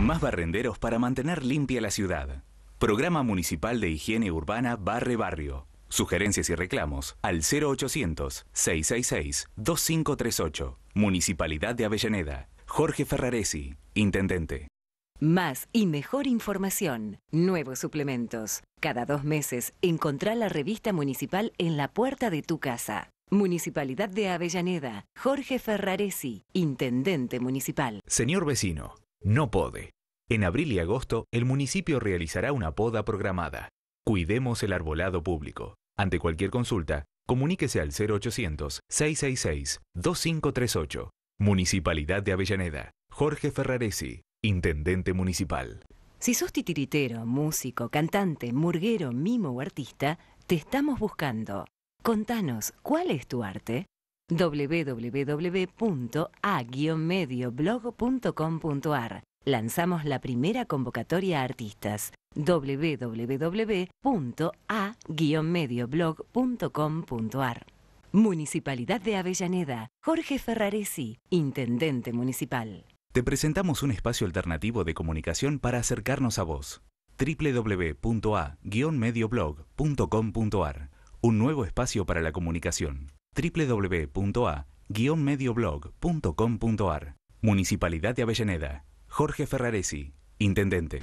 Más barrenderos para mantener limpia la ciudad. Programa Municipal de Higiene Urbana Barre Barrio. Sugerencias y reclamos al 0800-666-2538. Municipalidad de Avellaneda. Jorge Ferraresi, Intendente. Más y mejor información. Nuevos suplementos. Cada dos meses encontrá la revista municipal en la puerta de tu casa. Municipalidad de Avellaneda. Jorge Ferraresi, Intendente Municipal. Señor vecino. No pode. En abril y agosto, el municipio realizará una poda programada. Cuidemos el arbolado público. Ante cualquier consulta, comuníquese al 0800-666-2538. Municipalidad de Avellaneda. Jorge Ferraresi, Intendente Municipal. Si sos titiritero, músico, cantante, murguero, mimo o artista, te estamos buscando. Contanos, ¿cuál es tu arte? www.a-medioblog.com.ar. Lanzamos la primera convocatoria a artistas www.a-medioblog.com.ar. Municipalidad de Avellaneda. Jorge Ferraresi, Intendente Municipal. Te presentamos un espacio alternativo de comunicación para acercarnos a vos. www.a-medioblog.com.ar. Un nuevo espacio para la comunicación www.a-medioblog.com.ar. Municipalidad de Avellaneda. Jorge Ferraresi, Intendente.